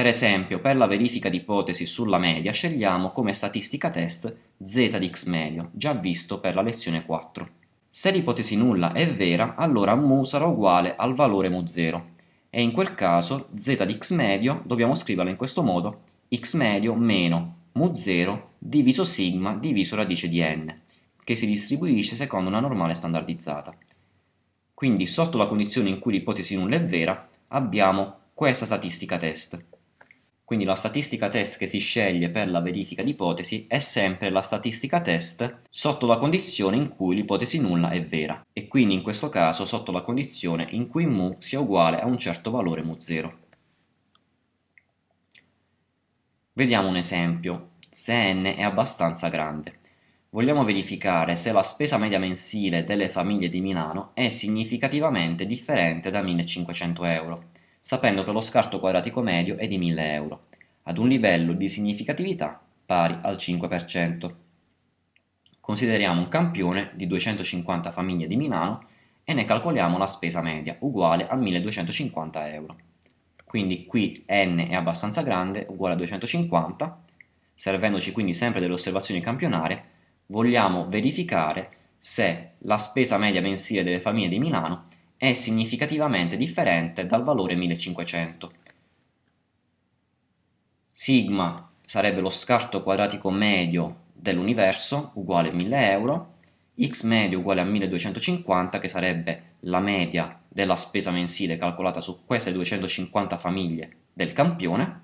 Per esempio, per la verifica di ipotesi sulla media scegliamo come statistica test z di x medio, già visto per la lezione 4. Se l'ipotesi nulla è vera, allora mu sarà uguale al valore mu0 e in quel caso z di x medio dobbiamo scriverlo in questo modo x medio meno mu0 diviso sigma diviso radice di n, che si distribuisce secondo una normale standardizzata. Quindi sotto la condizione in cui l'ipotesi nulla è vera abbiamo questa statistica test. Quindi la statistica test che si sceglie per la verifica di ipotesi è sempre la statistica test sotto la condizione in cui l'ipotesi nulla è vera e quindi in questo caso sotto la condizione in cui mu sia uguale a un certo valore mu0. Vediamo un esempio, se n è abbastanza grande. Vogliamo verificare se la spesa media mensile delle famiglie di Milano è significativamente differente da 1500 euro sapendo che lo scarto quadratico medio è di 1000 euro, ad un livello di significatività pari al 5%. Consideriamo un campione di 250 famiglie di Milano e ne calcoliamo la spesa media, uguale a 1250 euro. Quindi qui n è abbastanza grande, uguale a 250, servendoci quindi sempre delle osservazioni campionarie, vogliamo verificare se la spesa media mensile delle famiglie di Milano è significativamente differente dal valore 1500. Sigma sarebbe lo scarto quadratico medio dell'universo, uguale a 1000 euro, x medio uguale a 1250, che sarebbe la media della spesa mensile calcolata su queste 250 famiglie del campione,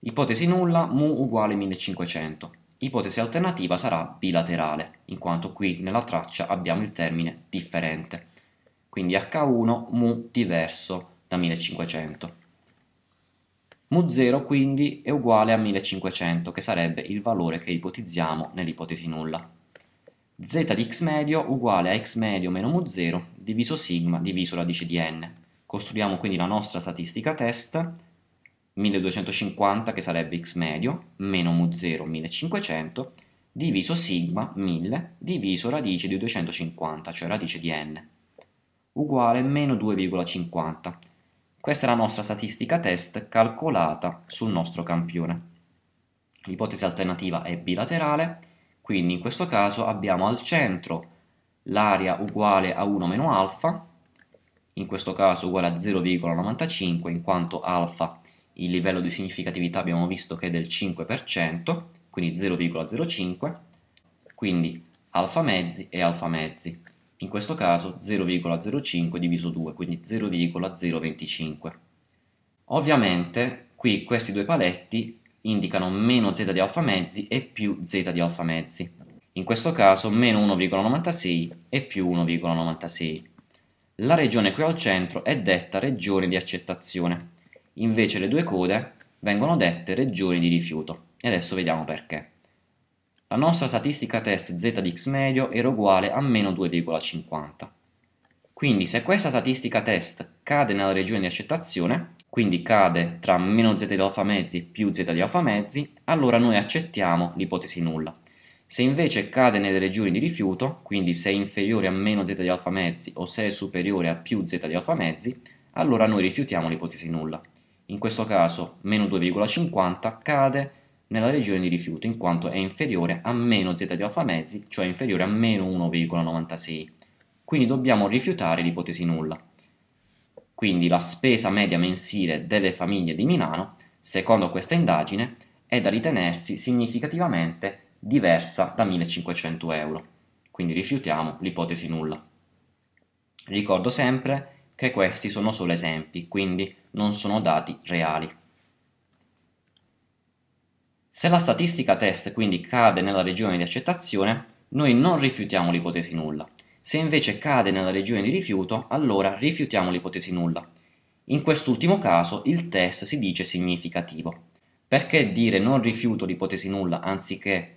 ipotesi nulla, mu uguale 1500. Ipotesi alternativa sarà bilaterale, in quanto qui nella traccia abbiamo il termine differente quindi H1 mu diverso da 1500. Mu0 quindi è uguale a 1500 che sarebbe il valore che ipotizziamo nell'ipotesi nulla. Z di x medio uguale a x medio meno mu0 diviso sigma diviso radice di n. Costruiamo quindi la nostra statistica test 1250 che sarebbe x medio meno mu0 1500 diviso sigma 1000 diviso radice di 250 cioè radice di n uguale meno 2,50. Questa è la nostra statistica test calcolata sul nostro campione. L'ipotesi alternativa è bilaterale, quindi in questo caso abbiamo al centro l'area uguale a 1 meno alfa, in questo caso uguale a 0,95 in quanto alfa il livello di significatività abbiamo visto che è del 5%, quindi 0,05, quindi alfa mezzi e alfa mezzi in questo caso 0,05 diviso 2, quindi 0,025. Ovviamente qui questi due paletti indicano meno z di alfa mezzi e più z di alfa mezzi, in questo caso meno 1,96 e più 1,96. La regione qui al centro è detta regione di accettazione, invece le due code vengono dette regioni di rifiuto, e adesso vediamo perché. La nostra statistica test z di x medio era uguale a meno 2,50. Quindi se questa statistica test cade nella regione di accettazione, quindi cade tra meno z di alfa mezzi più z di alfa mezzi, allora noi accettiamo l'ipotesi nulla. Se invece cade nelle regioni di rifiuto, quindi se è inferiore a meno z di alfa mezzi o se è superiore a più z di alfa mezzi, allora noi rifiutiamo l'ipotesi nulla. In questo caso meno 2,50 cade nella regione di rifiuto in quanto è inferiore a meno z di alfa mezzi, cioè inferiore a meno 1,96. Quindi dobbiamo rifiutare l'ipotesi nulla. Quindi la spesa media mensile delle famiglie di Milano, secondo questa indagine, è da ritenersi significativamente diversa da 1500 euro. Quindi rifiutiamo l'ipotesi nulla. Ricordo sempre che questi sono solo esempi, quindi non sono dati reali. Se la statistica test quindi cade nella regione di accettazione, noi non rifiutiamo l'ipotesi nulla. Se invece cade nella regione di rifiuto, allora rifiutiamo l'ipotesi nulla. In quest'ultimo caso il test si dice significativo. Perché dire non rifiuto l'ipotesi nulla anziché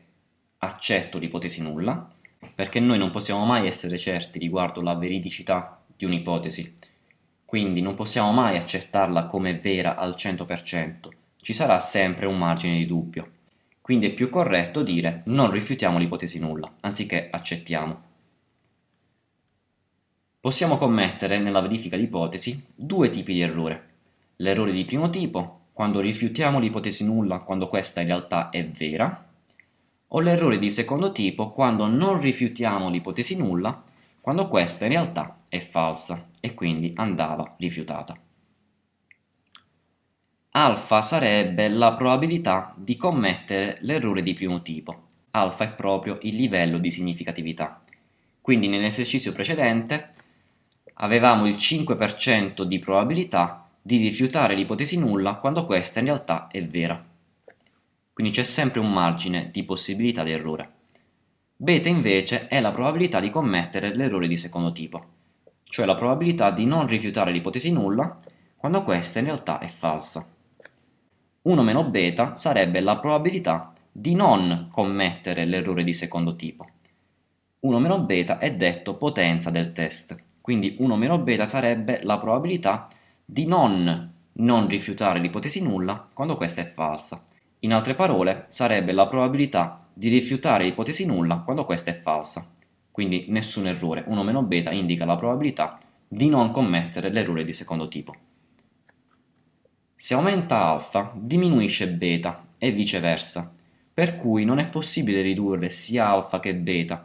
accetto l'ipotesi nulla? Perché noi non possiamo mai essere certi riguardo la veridicità di un'ipotesi. Quindi non possiamo mai accettarla come vera al 100% ci sarà sempre un margine di dubbio. Quindi è più corretto dire non rifiutiamo l'ipotesi nulla, anziché accettiamo. Possiamo commettere nella verifica di ipotesi due tipi di errore. L'errore di primo tipo, quando rifiutiamo l'ipotesi nulla quando questa in realtà è vera, o l'errore di secondo tipo quando non rifiutiamo l'ipotesi nulla quando questa in realtà è falsa e quindi andava rifiutata. Alfa sarebbe la probabilità di commettere l'errore di primo tipo. Alfa è proprio il livello di significatività. Quindi nell'esercizio precedente avevamo il 5% di probabilità di rifiutare l'ipotesi nulla quando questa in realtà è vera. Quindi c'è sempre un margine di possibilità di errore. Beta invece è la probabilità di commettere l'errore di secondo tipo, cioè la probabilità di non rifiutare l'ipotesi nulla quando questa in realtà è falsa. 1 meno beta sarebbe la probabilità di non commettere l'errore di secondo tipo. 1 meno beta è detto potenza del test, quindi 1 meno beta sarebbe la probabilità di non, non rifiutare l'ipotesi nulla quando questa è falsa. In altre parole, sarebbe la probabilità di rifiutare l'ipotesi nulla quando questa è falsa. Quindi nessun errore, 1 meno beta indica la probabilità di non commettere l'errore di secondo tipo. Se aumenta alfa, diminuisce beta e viceversa, per cui non è possibile ridurre sia alfa che beta,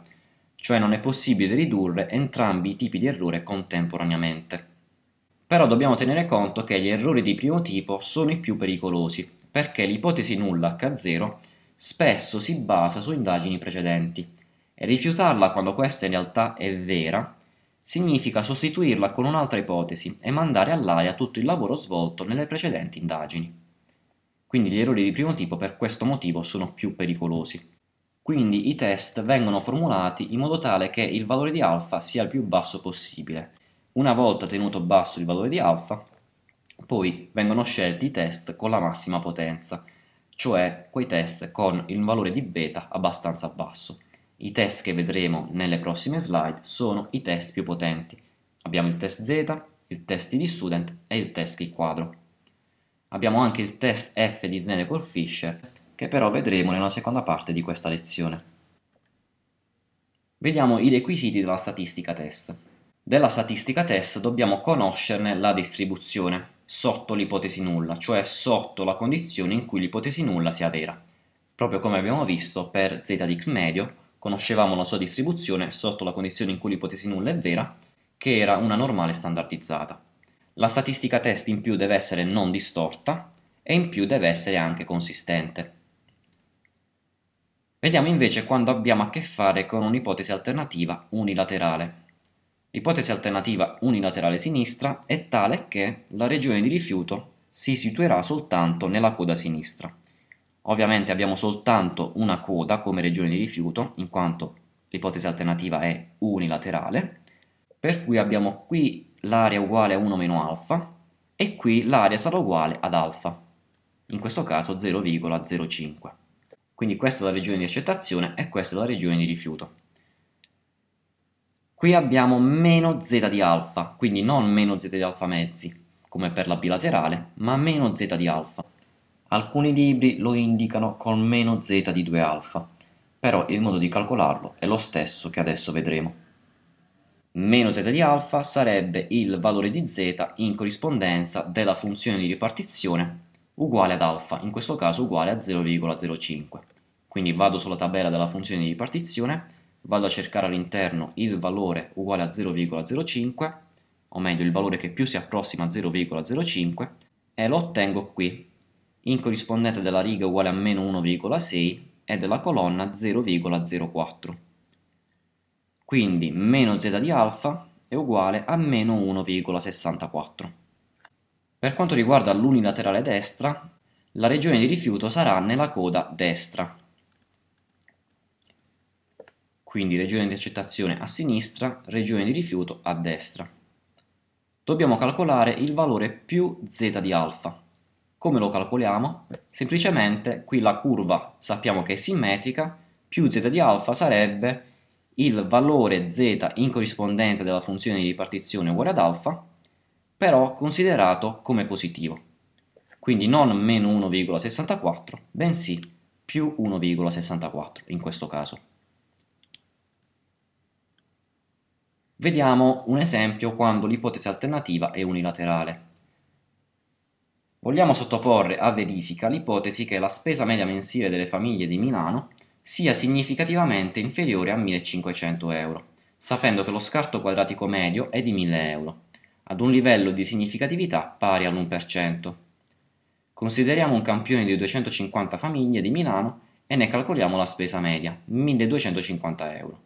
cioè non è possibile ridurre entrambi i tipi di errore contemporaneamente. Però dobbiamo tenere conto che gli errori di primo tipo sono i più pericolosi, perché l'ipotesi nulla H0 spesso si basa su indagini precedenti, e rifiutarla quando questa in realtà è vera significa sostituirla con un'altra ipotesi e mandare all'aria tutto il lavoro svolto nelle precedenti indagini. Quindi gli errori di primo tipo per questo motivo sono più pericolosi. Quindi i test vengono formulati in modo tale che il valore di alfa sia il più basso possibile. Una volta tenuto basso il valore di alfa, poi vengono scelti i test con la massima potenza, cioè quei test con il valore di beta abbastanza basso. I test che vedremo nelle prossime slide sono i test più potenti. Abbiamo il test Z, il test di student e il test di quadro. Abbiamo anche il test F di Snelle col Fisher, che però vedremo nella seconda parte di questa lezione. Vediamo i requisiti della statistica test. Della statistica test dobbiamo conoscerne la distribuzione sotto l'ipotesi nulla, cioè sotto la condizione in cui l'ipotesi nulla sia vera. Proprio come abbiamo visto per z di x medio conoscevamo la sua distribuzione sotto la condizione in cui l'ipotesi nulla è vera, che era una normale standardizzata. La statistica test in più deve essere non distorta e in più deve essere anche consistente. Vediamo invece quando abbiamo a che fare con un'ipotesi alternativa unilaterale. L'ipotesi alternativa unilaterale sinistra è tale che la regione di rifiuto si situerà soltanto nella coda sinistra. Ovviamente abbiamo soltanto una coda come regione di rifiuto, in quanto l'ipotesi alternativa è unilaterale, per cui abbiamo qui l'area uguale a 1 meno alfa e qui l'area sarà uguale ad alfa, in questo caso 0,05. Quindi questa è la regione di accettazione e questa è la regione di rifiuto. Qui abbiamo meno z di alfa, quindi non meno z di alfa mezzi, come per la bilaterale, ma meno z di alfa. Alcuni libri lo indicano con meno z di 2α, però il modo di calcolarlo è lo stesso che adesso vedremo. Meno z di alfa sarebbe il valore di z in corrispondenza della funzione di ripartizione uguale ad alfa, in questo caso uguale a 0,05. Quindi vado sulla tabella della funzione di ripartizione, vado a cercare all'interno il valore uguale a 0,05, o meglio il valore che più si approssima a 0,05, e lo ottengo qui, in corrispondenza della riga uguale a meno 1,6 e della colonna 0,04. Quindi meno z di alfa è uguale a meno 1,64. Per quanto riguarda l'unilaterale destra, la regione di rifiuto sarà nella coda destra, quindi regione di accettazione a sinistra, regione di rifiuto a destra. Dobbiamo calcolare il valore più z di alfa, come lo calcoliamo? Semplicemente qui la curva sappiamo che è simmetrica, più z di alfa sarebbe il valore z in corrispondenza della funzione di ripartizione uguale ad alfa, però considerato come positivo. Quindi non meno 1,64, bensì più 1,64 in questo caso. Vediamo un esempio quando l'ipotesi alternativa è unilaterale vogliamo sottoporre a verifica l'ipotesi che la spesa media mensile delle famiglie di Milano sia significativamente inferiore a 1500 euro, sapendo che lo scarto quadratico medio è di 1000 euro, ad un livello di significatività pari all'1%. Consideriamo un campione di 250 famiglie di Milano e ne calcoliamo la spesa media, 1250 euro.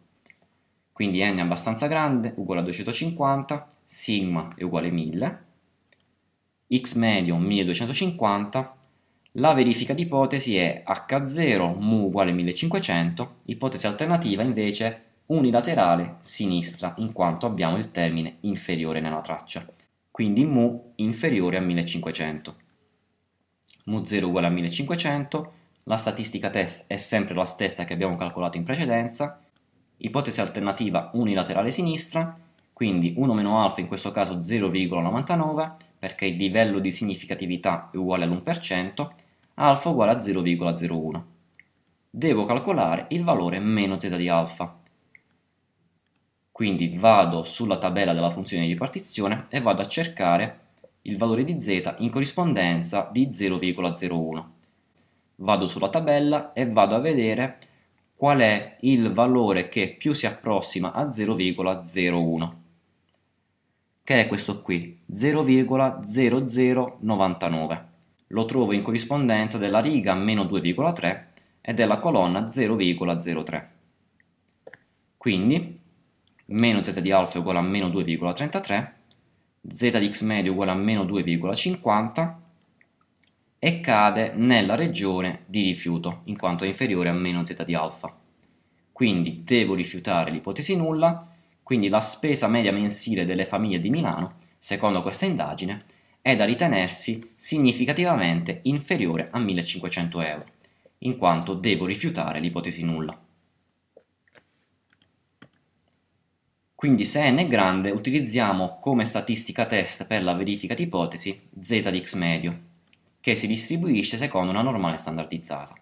Quindi n è abbastanza grande, uguale a 250, sigma è uguale a 1000, x medio 1250, la verifica di ipotesi è h0 mu uguale 1500, ipotesi alternativa invece unilaterale sinistra in quanto abbiamo il termine inferiore nella traccia, quindi mu inferiore a 1500. mu0 uguale a 1500, la statistica test è sempre la stessa che abbiamo calcolato in precedenza, ipotesi alternativa unilaterale sinistra, quindi 1 meno alfa in questo caso 0,99 perché il livello di significatività è uguale all'1%, alfa uguale a 0,01. Devo calcolare il valore meno z di alfa. Quindi vado sulla tabella della funzione di ripartizione e vado a cercare il valore di z in corrispondenza di 0,01. Vado sulla tabella e vado a vedere qual è il valore che più si approssima a 0,01 che è questo qui, 0,0099. Lo trovo in corrispondenza della riga meno 2,3 e della colonna 0,03. Quindi, meno z di alfa uguale a meno 2,33, z di x medio uguale a meno 2,50 e cade nella regione di rifiuto, in quanto è inferiore a meno z di alfa. Quindi devo rifiutare l'ipotesi nulla quindi la spesa media mensile delle famiglie di Milano, secondo questa indagine, è da ritenersi significativamente inferiore a 1500 euro, in quanto devo rifiutare l'ipotesi nulla. Quindi se n è grande utilizziamo come statistica test per la verifica di ipotesi z di x medio, che si distribuisce secondo una normale standardizzata.